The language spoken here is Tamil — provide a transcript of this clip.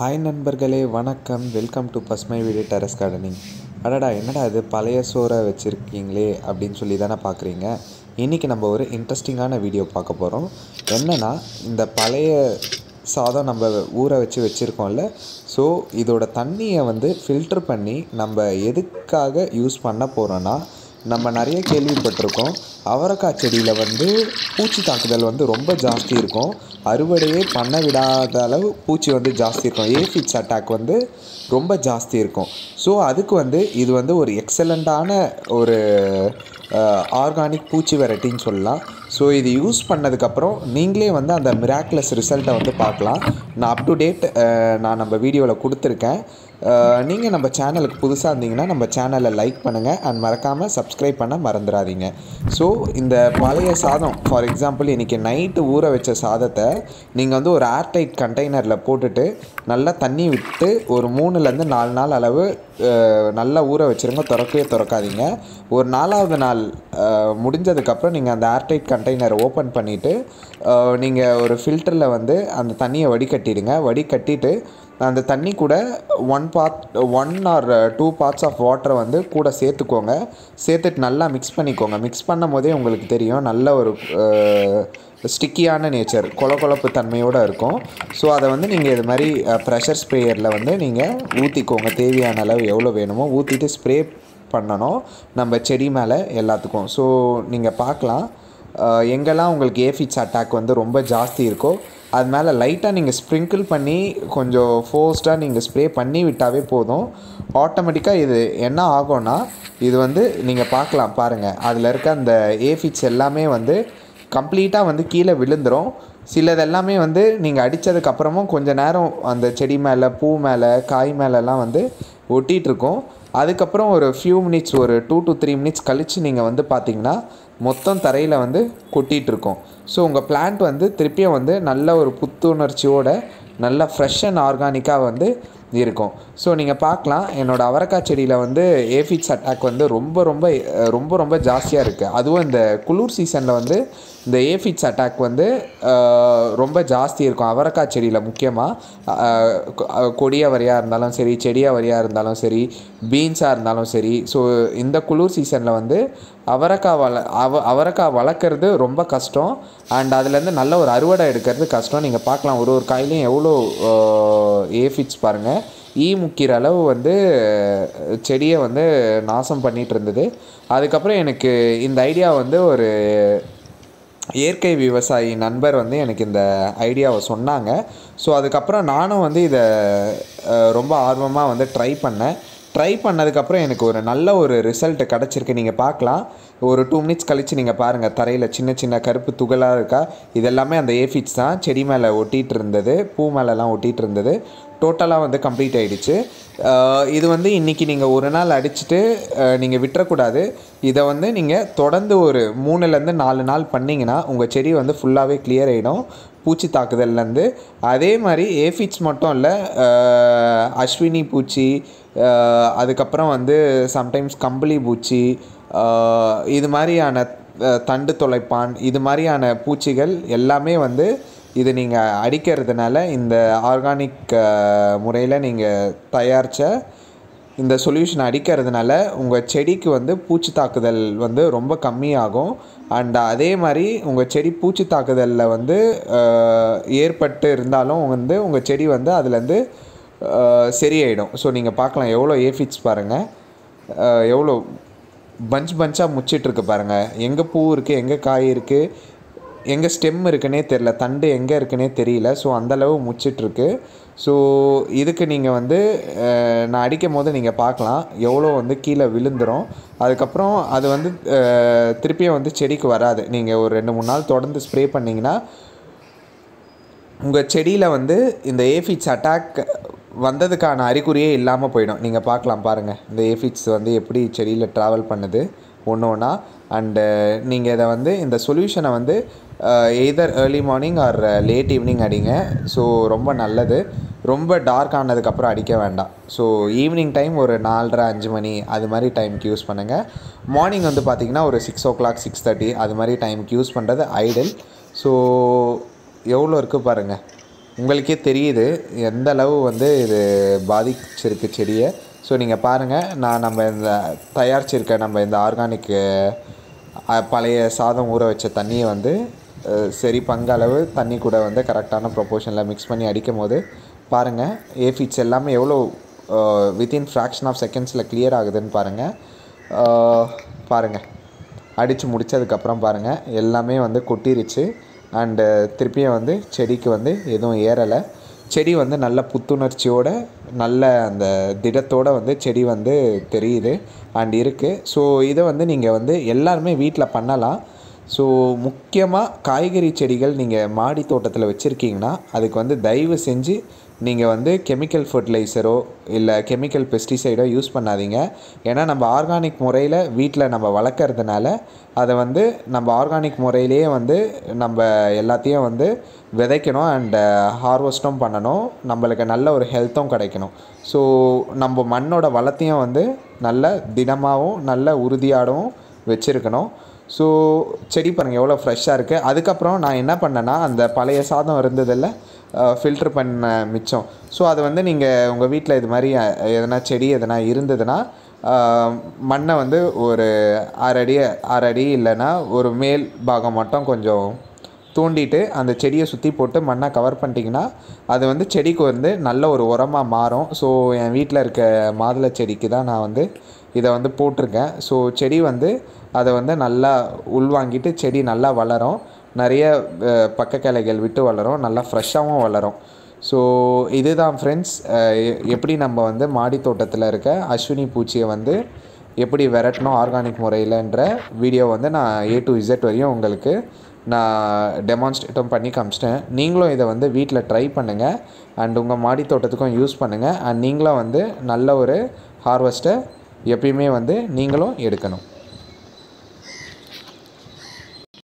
ஹாய் நண்பர்களே வணக்கம் வெல்கம் டு பஸ்மை வீடு டெரஸ் கார்டனிங் அடடா என்னடா இது பழைய சோறை வச்சுருக்கீங்களே அப்படின்னு சொல்லி தானே பார்க்குறீங்க இன்றைக்கி நம்ம ஒரு இன்ட்ரெஸ்டிங்கான வீடியோ பார்க்க போகிறோம் என்னென்னா இந்த பழைய சாதம் நம்ம ஊற வச்சு வச்சுருக்கோம்ல ஸோ இதோட தண்ணியை வந்து ஃபில்டர் பண்ணி நம்ம எதுக்காக யூஸ் பண்ண போகிறோன்னா நம்ம நிறைய கேள்விப்பட்டிருக்கோம் அவரக்காய் செடியில் வந்து பூச்சி தாக்குதல் வந்து ரொம்ப ஜாஸ்தி இருக்கும் அறுவடையே பண்ண விடாத அளவு பூச்சி வந்து ஜாஸ்தி இருக்கும் ஏஃபிட்ஸ் அட்டாக் வந்து ரொம்ப ஜாஸ்தி இருக்கும் ஸோ அதுக்கு வந்து இது வந்து ஒரு எக்ஸலண்ட்டான ஒரு ஆர்கானிக் பூச்சி வெரைட்டின்னு சொல்லலாம் ஸோ இது யூஸ் பண்ணதுக்கப்புறம் நீங்களே வந்து அந்த மிராக்லஸ் ரிசல்ட்டை வந்து பார்க்கலாம் நான் அப் டு டேட் நான் நம்ம வீடியோவில் கொடுத்துருக்கேன் நீங்கள் நம்ம சேனலுக்கு புதுசாக இருந்தீங்கன்னா நம்ம சேனலை லைக் பண்ணுங்கள் அண்ட் மறக்காமல் சப்ஸ்கிரைப் பண்ண மறந்துடாதீங்க ஸோ இந்த பழைய சாதம் ஃபார் எக்ஸாம்பிள் இன்றைக்கி நைட்டு ஊற வச்ச சாதத்தை நீங்கள் வந்து ஒரு ஏர்டைட் கண்டெய்னரில் போட்டுட்டு நல்லா தண்ணி விட்டு ஒரு மூணுலேருந்து நாலு நாள் அளவு நல்லா ஊற வச்சுருங்க திறக்கவே திறக்காதீங்க ஒரு நாலாவது நாள் முடிஞ்சதுக்கப்புறம் நீங்கள் அந்த ஏர்டைட் கண்டெய்னரை ஓப்பன் பண்ணிவிட்டு நீங்கள் ஒரு ஃபில்டரில் வந்து அந்த தண்ணியை வடிகட்டிடுங்க வடிகட்டிட்டு அந்த தண்ணி கூட one part one or two parts of வாட்டரை வந்து கூட சேர்த்துக்கோங்க சேர்த்துட்டு நல்லா மிக்ஸ் பண்ணிக்கோங்க மிக்ஸ் பண்ணும் போதே உங்களுக்கு தெரியும் நல்ல ஒரு ஸ்டிக்கியான uh, நேச்சர் கொல கொழப்பு தன்மையோடு இருக்கும் ஸோ அதை வந்து நீங்கள் இது மாதிரி ப்ரெஷர் uh, ஸ்ப்ரேயரில் வந்து நீங்கள் ஊற்றிக்கோங்க தேவையான அளவு எவ்வளோ வேணுமோ ஊற்றிட்டு ஸ்ப்ரே பண்ணணும் நம்ம செடி மேலே எல்லாத்துக்கும் ஸோ நீங்கள் பார்க்கலாம் எங்கெல்லாம் உங்களுக்கு ஏஃபிட்ஸ் அட்டாக் வந்து ரொம்ப ஜாஸ்தி இருக்கோ அது மேலே லைட்டாக நீங்கள் ஸ்ப்ரிங்கிள் பண்ணி கொஞ்சம் ஃபோர்ஸ்டாக நீங்கள் ஸ்ப்ரே பண்ணி விட்டாவே போதும் ஆட்டோமேட்டிக்காக இது என்ன ஆகும்னா இது வந்து நீங்கள் பார்க்கலாம் பாருங்கள் அதில் இருக்க அந்த ஏஃபிட்ஸ் எல்லாமே வந்து கம்ப்ளீட்டாக வந்து கீழே விழுந்துடும் சிலது எல்லாமே வந்து நீங்கள் அடித்ததுக்கப்புறமும் கொஞ்சம் நேரம் அந்த செடி மேலே பூ மேலே காய் மேலெலாம் வந்து ஒட்டிகிட்ருக்கோம் அதுக்கப்புறம் ஒரு ஃபியூ மினிட்ஸ் ஒரு டூ டு த்ரீ மினிட்ஸ் கழித்து நீங்கள் வந்து பார்த்தீங்கன்னா மொத்தம் தரையில் வந்து கொட்டிகிட்ருக்கோம் ஸோ உங்கள் பிளான்ட் வந்து திருப்பியும் வந்து நல்ல ஒரு புத்துணர்ச்சியோட நல்ல ஃப்ரெஷ் அண்ட் ஆர்கானிக்காக வந்து இருக்கும் ஸோ நீங்கள் பார்க்கலாம் என்னோடய அவரக்காய் செடியில் வந்து ஏஃபிட்ஸ் அட்டாக் வந்து ரொம்ப ரொம்ப ரொம்ப ரொம்ப ஜாஸ்தியாக இருக்குது அதுவும் இந்த குளிர் சீசனில் வந்து இந்த ஏஃபிட்ஸ் அட்டாக் வந்து ரொம்ப ஜாஸ்தி இருக்கும் அவரக்காய் செடியில் முக்கியமாக கொடிய வரியாக இருந்தாலும் சரி செடியாக வரியாக இருந்தாலும் சரி பீன்ஸாக இருந்தாலும் சரி ஸோ இந்த குளிர் சீசனில் வந்து அவரக்காய் வள அவ அவரக்காய் வளர்க்குறது ரொம்ப கஷ்டம் அண்ட் அதுலேருந்து நல்ல ஒரு அறுவடை எடுக்கிறது கஷ்டம் நீங்கள் பார்க்கலாம் ஒரு ஒரு காயிலையும் எவ்வளோ ஏஃபிட்ஸ் பாருங்கள் ஈ முக்கிற அளவு வந்து செடியை வந்து நாசம் பண்ணிகிட்டு இருந்தது அதுக்கப்புறம் எனக்கு இந்த ஐடியா வந்து ஒரு இயற்கை விவசாயி நண்பர் வந்து எனக்கு இந்த ஐடியாவை சொன்னாங்க ஸோ அதுக்கப்புறம் நானும் வந்து இதை ரொம்ப ஆர்வமாக வந்து ட்ரை பண்ணேன் ட்ரை பண்ணதுக்கப்புறம் எனக்கு ஒரு நல்ல ஒரு ரிசல்ட்டு கிடச்சிருக்கு நீங்கள் பார்க்கலாம் ஒரு டூ மினிட்ஸ் கழித்து நீங்கள் பாருங்கள் தரையில் சின்ன சின்ன கருப்பு துகளாக இருக்கா இதெல்லாமே அந்த ஏஃபிட்ஸ் தான் செடி மேலே ஒட்டிகிட்டு இருந்தது பூ மேலெலாம் ஒட்டிகிட்டு இருந்தது டோட்டலாக வந்து கம்ப்ளீட் ஆகிடுச்சு இது வந்து இன்றைக்கி நீங்கள் ஒரு நாள் அடிச்சுட்டு நீங்கள் விட்டுறக்கூடாது இதை வந்து நீங்கள் தொடர்ந்து ஒரு மூணுலேருந்து நாலு நாள் பண்ணிங்கன்னா உங்கள் செடி வந்து ஃபுல்லாகவே கிளியர் ஆகிடும் பூச்சி தாக்குதல்லேருந்து அதே மாதிரி ஏஃபிட்ஸ் மட்டும் இல்லை அஸ்வினி பூச்சி அதுக்கப்புறம் வந்து சம்டைம்ஸ் கம்பளி பூச்சி இது மாதிரியான தண்டு தொலைப்பான் இது மாதிரியான பூச்சிகள் எல்லாமே வந்து இது நீங்கள் அடிக்கிறதுனால இந்த ஆர்கானிக் முறையில் நீங்கள் தயாரித்த இந்த சொல்யூஷன் அடிக்கிறதுனால உங்கள் செடிக்கு வந்து பூச்சி தாக்குதல் வந்து ரொம்ப கம்மியாகும் அண்ட் அதே மாதிரி உங்கள் செடி பூச்சி தாக்குதலில் வந்து ஏற்பட்டு இருந்தாலும் வந்து உங்கள் செடி வந்து அதுலேருந்து சரியாயிடும் ஸோ நீங்கள் பார்க்கலாம் எவ்வளோ ஏஃபிட்ஸ் பாருங்கள் எவ்வளோ பஞ்ச் பஞ்சாக முச்சிட்ருக்கு பாருங்கள் எங்கே பூ இருக்குது எங்கே காய் இருக்குது எங்கே ஸ்டெம் இருக்குன்னே தெரில தண்டு எங்கே இருக்குன்னே தெரியல ஸோ அந்தளவு முச்சிட்ருக்கு ஸோ இதுக்கு நீங்கள் வந்து நான் அடிக்கும் போது நீங்கள் பார்க்கலாம் எவ்வளோ வந்து கீழே விழுந்துடும் அதுக்கப்புறம் அது வந்து திருப்பியும் வந்து செடிக்கு வராது நீங்கள் ஒரு ரெண்டு மூணு நாள் தொடர்ந்து ஸ்ப்ரே பண்ணிங்கன்னா உங்கள் செடியில் வந்து இந்த ஏஃபிட்ஸ் அட்டாக் வந்ததுக்கான அறிகுறியே இல்லாமல் போயிடும் நீங்கள் பார்க்கலாம் பாருங்கள் இந்த ஏஃபிட்ஸ் வந்து எப்படி செடியில் ட்ராவல் பண்ணுது ஒன்றா அண்டு uh, நீங்கள் இதை வந்து இந்த சொல்யூஷனை வந்து either early morning or late evening அடிங்க ஸோ ரொம்ப நல்லது ரொம்ப டார்க் ஆனதுக்கப்புறம் அடிக்க வேண்டாம் ஸோ ஈவினிங் டைம் ஒரு நாலரை அஞ்சு மணி அது மாதிரி டைமுக்கு யூஸ் பண்ணுங்கள் மார்னிங் வந்து பார்த்திங்கன்னா ஒரு six o'clock six thirty அது மாதிரி டைமுக்கு யூஸ் பண்ணுறது ஐடல் ஸோ எவ்வளோ இருக்குது பாருங்கள் உங்களுக்கே தெரியுது எந்த அளவு வந்து இது பாதிச்சிருக்கு செடியை ஸோ நீங்கள் பாருங்கள் நான் நம்ம இந்த தயாரிச்சிருக்க நம்ம இந்த ஆர்கானிக்கு பழைய சாதம் ஊற வச்ச தண்ணியை வந்து சரி பங்களவு தண்ணி கூட வந்து கரெக்டான ப்ரொப்போர்ஷனில் மிக்ஸ் பண்ணி அடிக்கும் போது பாருங்கள் ஏஃபிட்ஸ் எல்லாமே எவ்வளோ வித்தின் ஃப்ராக்ஷன் ஆஃப் செகண்ட்ஸில் கிளியர் ஆகுதுன்னு பாருங்கள் பாருங்கள் அடித்து முடித்ததுக்கப்புறம் பாருங்கள் எல்லாமே வந்து கொட்டிருச்சு அண்டு திருப்பியும் வந்து செடிக்கு வந்து எதுவும் ஏறலை செடி வந்து நல்ல புத்துணர்ச்சியோடு நல்ல அந்த திடத்தோடு வந்து செடி வந்து தெரியுது அண்ட் இருக்குது ஸோ இதை வந்து நீங்கள் வந்து எல்லாருமே வீட்டில் பண்ணலாம் ஸோ முக்கியமாக காய்கறி செடிகள் நீங்கள் மாடி தோட்டத்தில் வச்சுருக்கீங்கன்னா அதுக்கு வந்து தயவு செஞ்சு நீங்கள் வந்து கெமிக்கல் ஃபர்டிலைசரோ இல்லை கெமிக்கல் பெஸ்டிசைடோ யூஸ் பண்ணாதீங்க ஏன்னா நம்ம ஆர்கானிக் முறையில் வீட்டில் நம்ம வளர்க்குறதுனால அதை வந்து நம்ம ஆர்கானிக் முறையிலேயே வந்து நம்ம எல்லாத்தையும் வந்து விதைக்கணும் அண்டு ஹார்வெஸ்ட்டும் பண்ணணும் நம்மளுக்கு நல்ல ஒரு ஹெல்த்தும் கிடைக்கணும் ஸோ நம்ம மண்ணோட வளத்தையும் வந்து நல்ல தினமாகவும் நல்ல உறுதியாகவும் வச்சுருக்கணும் ஸோ செடி பாருங்கள் எவ்வளோ ஃப்ரெஷ்ஷாக இருக்குது அதுக்கப்புறம் நான் என்ன பண்ணேன்னா அந்த பழைய சாதம் இருந்ததில் ஃபில்ட்ரு பண்ண மிச்சம் ஸோ அது வந்து நீங்கள் உங்கள் வீட்டில் இது மாதிரி எதனா செடி எதனா இருந்ததுன்னா மண்ணை வந்து ஒரு அரை அடி இல்லைன்னா ஒரு மேல் பாகம் மட்டும் கொஞ்சம் தூண்டிட்டு அந்த செடியை சுற்றி போட்டு மண்ணை கவர் பண்ணிட்டீங்கன்னா அது வந்து செடிக்கு வந்து நல்ல ஒரு உரமாக மாறும் ஸோ என் வீட்டில் இருக்க மாதுளை செடிக்கு தான் நான் வந்து இதை வந்து போட்டிருக்கேன் ஸோ செடி வந்து அதை வந்து நல்லா உள்வாங்கிட்டு செடி நல்லா வளரும் நிறைய பக்க கிளைகள் விட்டு வளரும் நல்லா ஃப்ரெஷ்ஷாகவும் வளரும் ஸோ இதுதான் ஃப்ரெண்ட்ஸ் எப்படி நம்ம வந்து மாடி தோட்டத்தில் இருக்க அஸ்வினி பூச்சியை வந்து எப்படி விரட்டணும் ஆர்கானிக் முறையில்ன்ற வீடியோ வந்து நான் ஏ டு இசட் வரையும் உங்களுக்கு நான் டெமான்ஸ்ட்ரேட்டும் பண்ணி காமிச்சிட்டேன் நீங்களும் இதை வந்து வீட்டில் ட்ரை பண்ணுங்கள் அண்ட் உங்கள் மாடி தோட்டத்துக்கும் யூஸ் பண்ணுங்கள் அண்ட் நீங்களும் வந்து நல்ல ஒரு ஹார்வெஸ்ட்டை எப்பயுமே வந்து நீங்களும் எடுக்கணும்